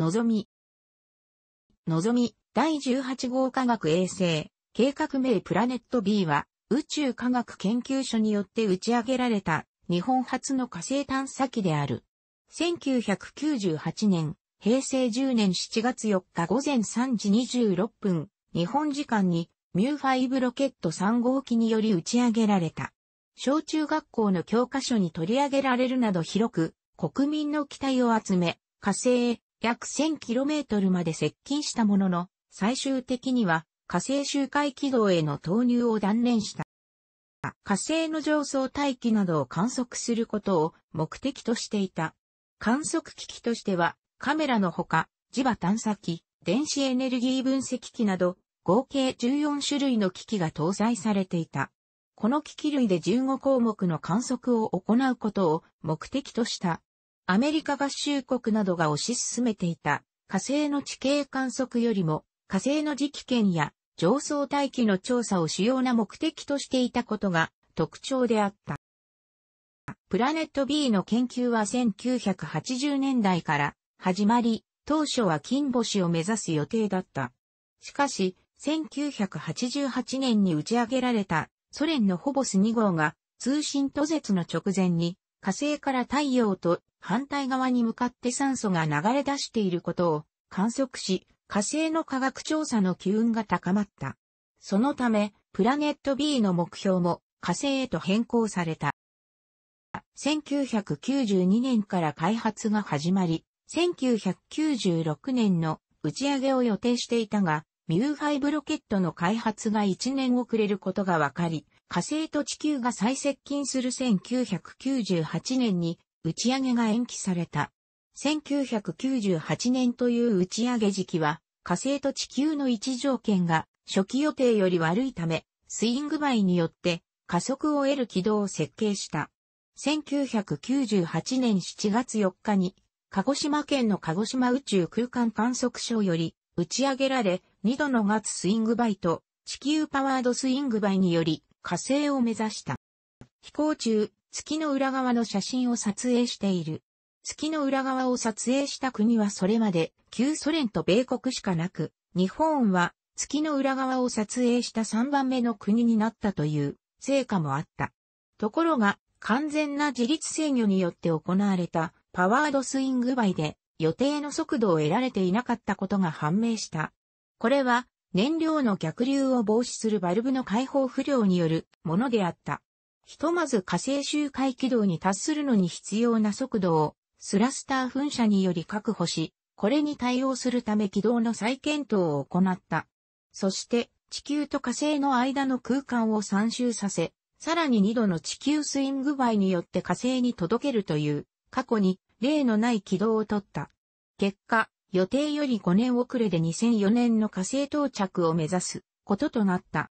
のぞみ。のぞみ、第18号科学衛星、計画名プラネット B は、宇宙科学研究所によって打ち上げられた、日本初の火星探査機である。1998年、平成10年7月4日午前3時26分、日本時間に、ミュー5ロケット3号機により打ち上げられた。小中学校の教科書に取り上げられるなど広く、国民の期待を集め、火星へ約 1000km まで接近したものの、最終的には火星周回軌道への投入を断念した。火星の上層大気などを観測することを目的としていた。観測機器としてはカメラのほか磁場探査機、電子エネルギー分析機など合計14種類の機器が搭載されていた。この機器類で15項目の観測を行うことを目的としたアメリカ合衆国などが推し進めていた火星の地形観測よりも火星の磁気圏や上層大気の調査を主要な目的としていたことが特徴であった。プラネット B の研究は1980年代から始まり、当初は金星を目指す予定だった。しかし、1988年に打ち上げられたソ連のホボス2号が通信途絶の直前に火星から太陽と反対側に向かって酸素が流れ出していることを観測し、火星の科学調査の機運が高まった。そのため、プラネット B の目標も火星へと変更された。1992年から開発が始まり、1996年の打ち上げを予定していたが、ミュー5ロケットの開発が1年遅れることが分かり、火星と地球が最接近する1998年に打ち上げが延期された。1998年という打ち上げ時期は火星と地球の位置条件が初期予定より悪いためスイングバイによって加速を得る軌道を設計した。1998年7月4日に鹿児島県の鹿児島宇宙空間観測所より打ち上げられ2度の月スイングバイと地球パワードスイングバイにより火星を目指した。飛行中、月の裏側の写真を撮影している。月の裏側を撮影した国はそれまで旧ソ連と米国しかなく、日本は月の裏側を撮影した3番目の国になったという成果もあった。ところが、完全な自立制御によって行われたパワードスイングバイで予定の速度を得られていなかったことが判明した。これは燃料の逆流を防止するバルブの開放不良によるものであった。ひとまず火星周回軌道に達するのに必要な速度をスラスター噴射により確保し、これに対応するため軌道の再検討を行った。そして地球と火星の間の空間を3周させ、さらに2度の地球スイング倍によって火星に届けるという過去に例のない軌道を取った。結果、予定より5年遅れで2004年の火星到着を目指すこととなった。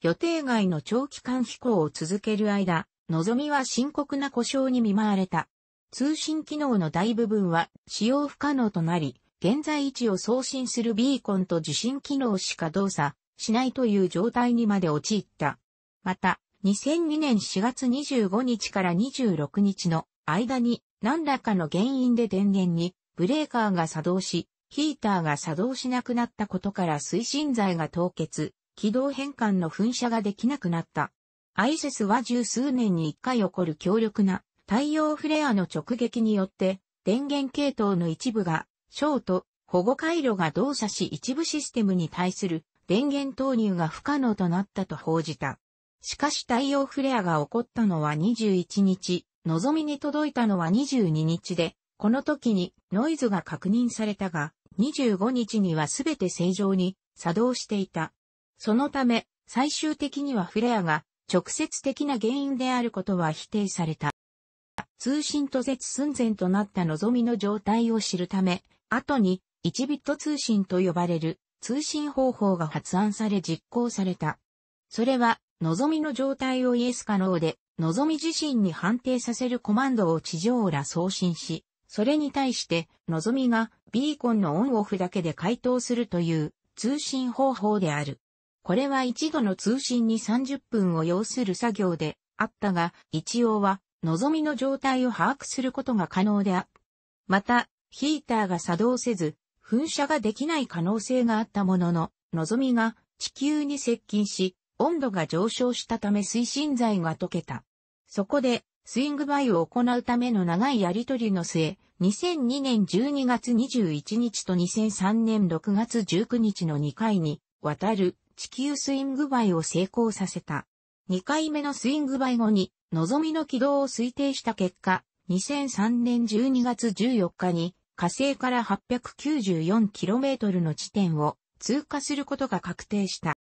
予定外の長期間飛行を続ける間、望みは深刻な故障に見舞われた。通信機能の大部分は使用不可能となり、現在位置を送信するビーコンと受信機能しか動作しないという状態にまで陥った。また、2002年4月25日から26日の間に何らかの原因で電源にブレーカーが作動し、ヒーターが作動しなくなったことから推進剤が凍結、軌道変換の噴射ができなくなった。アイセスは十数年に一回起こる強力な太陽フレアの直撃によって、電源系統の一部が、ショート、保護回路が動作し一部システムに対する電源投入が不可能となったと報じた。しかし太陽フレアが起こったのは21日、望みに届いたのは22日で、この時にノイズが確認されたが、25日にはすべて正常に作動していた。そのため、最終的にはフレアが直接的な原因であることは否定された。通信途絶寸前となった望みの状態を知るため、後に1ビット通信と呼ばれる通信方法が発案され実行された。それは、望みの状態をイエス可能で、望み自身に判定させるコマンドを地上ら送信し、それに対して、のぞみがビーコンのオンオフだけで回答するという通信方法である。これは一度の通信に30分を要する作業であったが、一応は、のぞみの状態を把握することが可能であった。また、ヒーターが作動せず、噴射ができない可能性があったものの、のぞみが地球に接近し、温度が上昇したため推進剤が溶けた。そこで、スイングバイを行うための長いやりとりの末、2002年12月21日と2003年6月19日の2回に、渡る地球スイングバイを成功させた。2回目のスイングバイ後に、望みの軌道を推定した結果、2003年12月14日に火星から 894km の地点を通過することが確定した。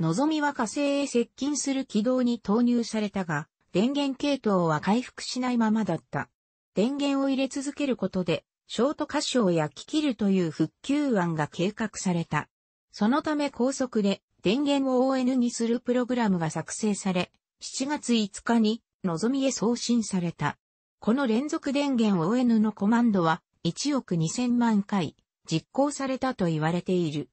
望みは火星へ接近する軌道に投入されたが、電源系統は回復しないままだった。電源を入れ続けることで、ショート箇所や焼き切るという復旧案が計画された。そのため高速で電源を ON にするプログラムが作成され、7月5日に、のぞみへ送信された。この連続電源 ON のコマンドは、1億2000万回、実行されたと言われている。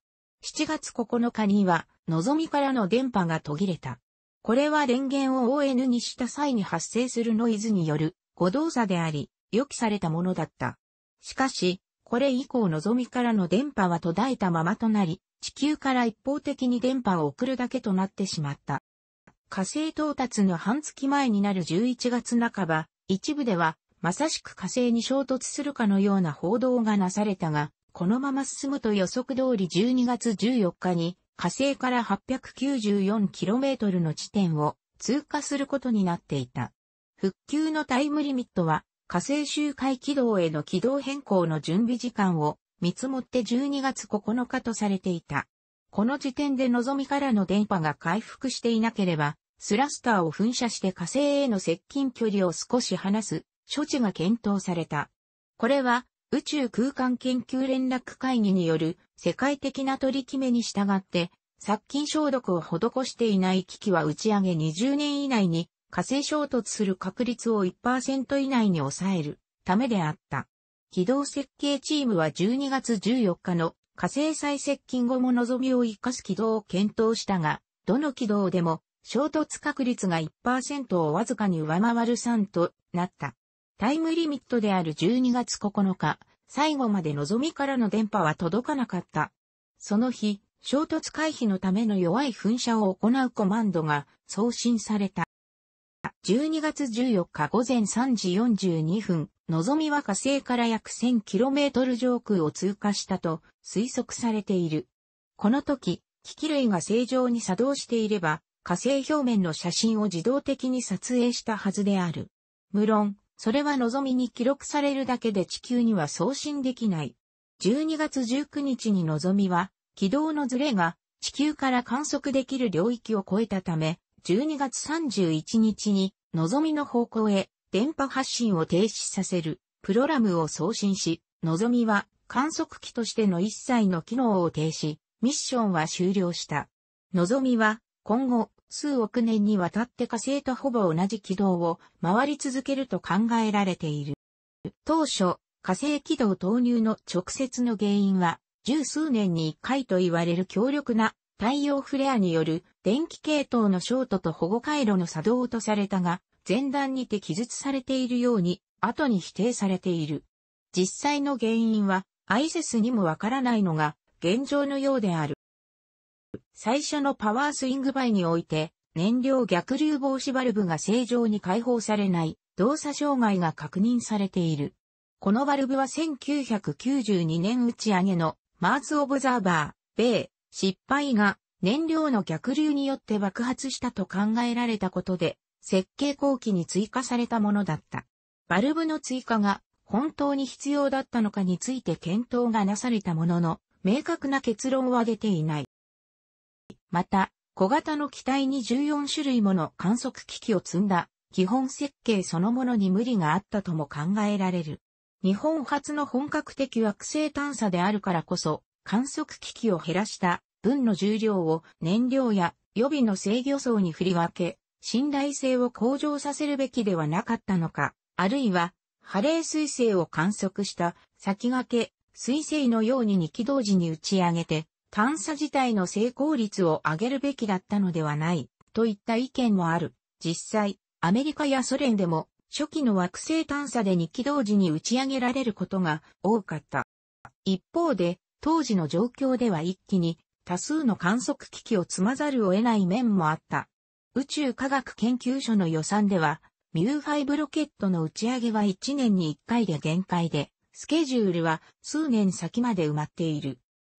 7月9日には、のぞみからの電波が途切れた。これは電源を ON にした際に発生するノイズによる誤動作であり、予期されたものだった。しかし、これ以降望みからの電波は途絶えたままとなり、地球から一方的に電波を送るだけとなってしまった。火星到達の半月前になる11月半ば、一部では、まさしく火星に衝突するかのような報道がなされたが、このまま進むと予測通り12月14日に火星から 894km の地点を通過することになっていた。復旧のタイムリミットは火星周回軌道への軌道変更の準備時間を見積もって12月9日とされていた。この時点で望みからの電波が回復していなければ、スラスターを噴射して火星への接近距離を少し離す処置が検討された。これは宇宙空間研究連絡会議による世界的な取り決めに従って、殺菌消毒を施していない機器は打ち上げ20年以内に火星衝突する確率を1%以内に抑えるためであった。軌道設計チームは12月14日の火星再接近後も望みを生かす軌道を検討したが、どの軌道でも衝突確率が1%をわずかに上回る3となった。タイムリミットである12月9日、最後まで望みからの電波は届かなかった。その日、衝突回避のための弱い噴射を行うコマンドが送信された。12月14日午前3時42分、のぞみは火星から約 1000km 上空を通過したと推測されている。この時、機器類が正常に作動していれば、火星表面の写真を自動的に撮影したはずである。無論、それは望みに記録されるだけで地球には送信できない。12月19日に望みは、軌道のズレが地球から観測できる領域を超えたため、12月31日に望みの方向へ電波発信を停止させるプロラムを送信し、望みは観測機としての一切の機能を停止、ミッションは終了した。望みは今後数億年にわたって火星とほぼ同じ軌道を回り続けると考えられている。当初、火星軌道投入の直接の原因は、十数年に一回と言われる強力な太陽フレアによる電気系統のショートと保護回路の作動とされたが、前段にて記述されているように、後に否定されている。実際の原因は、アイセスにもわからないのが現状のようである。最初のパワースイングバイにおいて、燃料逆流防止バルブが正常に解放されない動作障害が確認されている。このバルブは1992年打ち上げのマーズ・オブザーバー、米、失敗が燃料の逆流によって爆発したと考えられたことで、設計後期に追加されたものだった。バルブの追加が本当に必要だったのかについて検討がなされたものの、明確な結論は出ていない。また、小型の機体に14種類もの観測機器を積んだ基本設計そのものに無理があったとも考えられる。日本初の本格的惑星探査であるからこそ、観測機器を減らした分の重量を燃料や予備の制御層に振り分け、信頼性を向上させるべきではなかったのか、あるいは、ハレー彗星を観測した先駆け、彗星のように2軌同時に打ち上げて、探査自体の成功率を上げるべきだったのではない、といった意見もある。実際、アメリカやソ連でも、初期の惑星探査で2機同時に打ち上げられることが多かった。一方で、当時の状況では一気に多数の観測機器を積まざるを得ない面もあった。宇宙科学研究所の予算では、ミュー5ロケットの打ち上げは1年に1回で限界で、スケジュールは数年先まで埋まっている。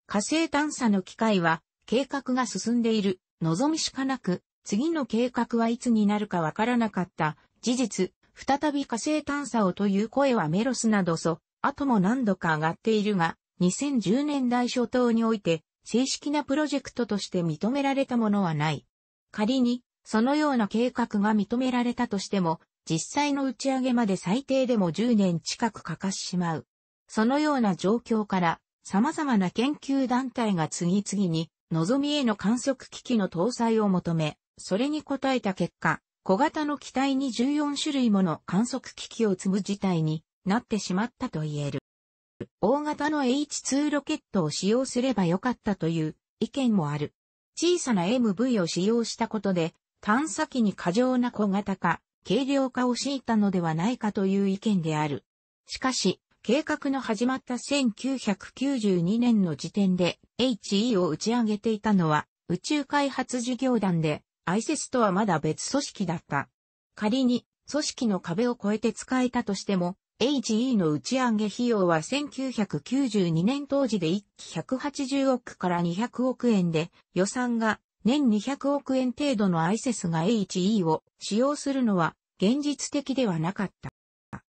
火星探査の機会は、計画が進んでいる、望みしかなく、次の計画はいつになるかわからなかった。事実、再び火星探査をという声はメロスなどそ、後も何度か上がっているが、2010年代初頭において、正式なプロジェクトとして認められたものはない。仮に、そのような計画が認められたとしても、実際の打ち上げまで最低でも10年近くかかしまう。そのような状況から、様々な研究団体が次々に、望みへの観測機器の搭載を求め、それに応えた結果、小型の機体に14種類もの観測機器を積む事態になってしまったと言える。大型の H2 ロケットを使用すればよかったという意見もある。小さな MV を使用したことで、探査機に過剰な小型化、軽量化を強いたのではないかという意見である。しかし、計画の始まった1992年の時点で HE を打ち上げていたのは宇宙開発事業団で ISIS とはまだ別組織だった。仮に組織の壁を越えて使えたとしても HE の打ち上げ費用は1992年当時で1期180億から200億円で予算が年200億円程度の ISIS が HE を使用するのは現実的ではなかった。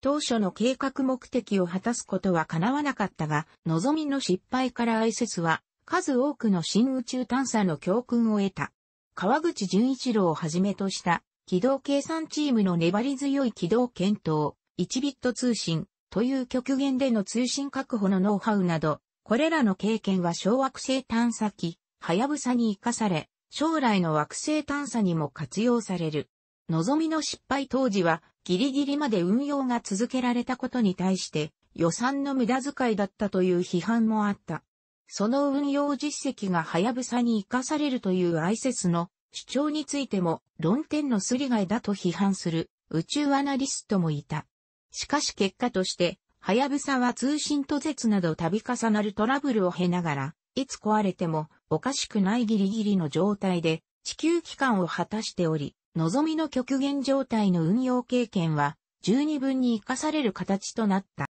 当初の計画目的を果たすことは叶わなかったが、望みの失敗から ISS は、数多くの新宇宙探査の教訓を得た。川口純一郎をはじめとした、軌道計算チームの粘り強い軌道検討、1ビット通信という極限での通信確保のノウハウなど、これらの経験は小惑星探査機、はやぶさに活かされ、将来の惑星探査にも活用される。望みの失敗当時はギリギリまで運用が続けられたことに対して予算の無駄遣いだったという批判もあった。その運用実績がはやぶさに生かされるという挨拶の主張についても論点のすり替えだと批判する宇宙アナリストもいた。しかし結果として、はやぶさは通信途絶など度重なるトラブルを経ながら、いつ壊れてもおかしくないギリギリの状態で地球期間を果たしており、望みの極限状態の運用経験は、十二分に活かされる形となった。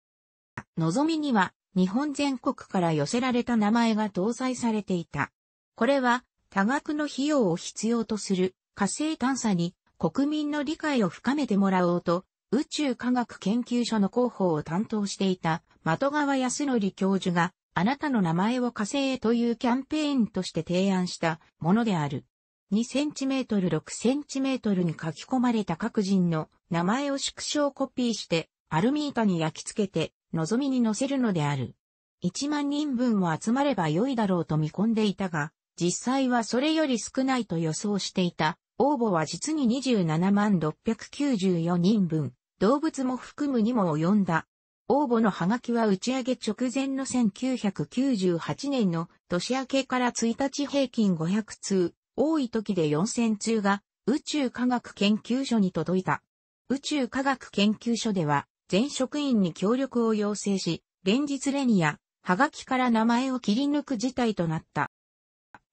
望みには、日本全国から寄せられた名前が搭載されていた。これは、多額の費用を必要とする火星探査に国民の理解を深めてもらおうと、宇宙科学研究所の広報を担当していた的川康則教授が、あなたの名前を火星へというキャンペーンとして提案したものである。2cm、6cm に書き込まれた各人の名前を縮小コピーして、アルミ板に焼き付けて、望みに乗せるのである。1万人分も集まれば良いだろうと見込んでいたが、実際はそれより少ないと予想していた。応募は実に27万694人分、動物も含むにも及んだ。応募のハガキは打ち上げ直前の1998年の年明けから1日平均500通、多い時で4000通が宇宙科学研究所に届いた。宇宙科学研究所では、全職員に協力を要請し、連日レニア、ハガキから名前を切り抜く事態となった。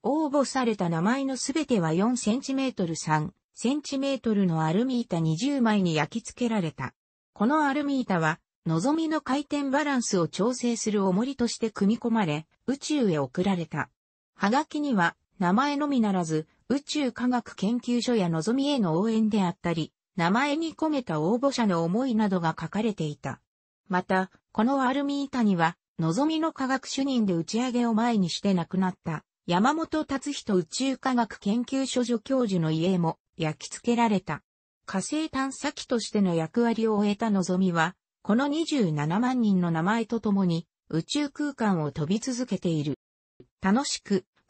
応募された名前のすべては 4cm、3cm のアルミ板20枚に焼き付けられた。このアルミ板は、望みの回転バランスを調整する重りとして組み込まれ、宇宙へ送られた。ハガキには、名前のみならず、宇宙科学研究所や望みへの応援であったり、名前に込めた応募者の思いなどが書かれていた。また、このアルミ板には、望みの科学主任で打ち上げを前にして亡くなった、山本達人宇宙科学研究所助教授の家も焼き付けられた。火星探査機としての役割を終えた望みは、この27万人の名前とともに宇宙空間を飛び続けている。楽しく、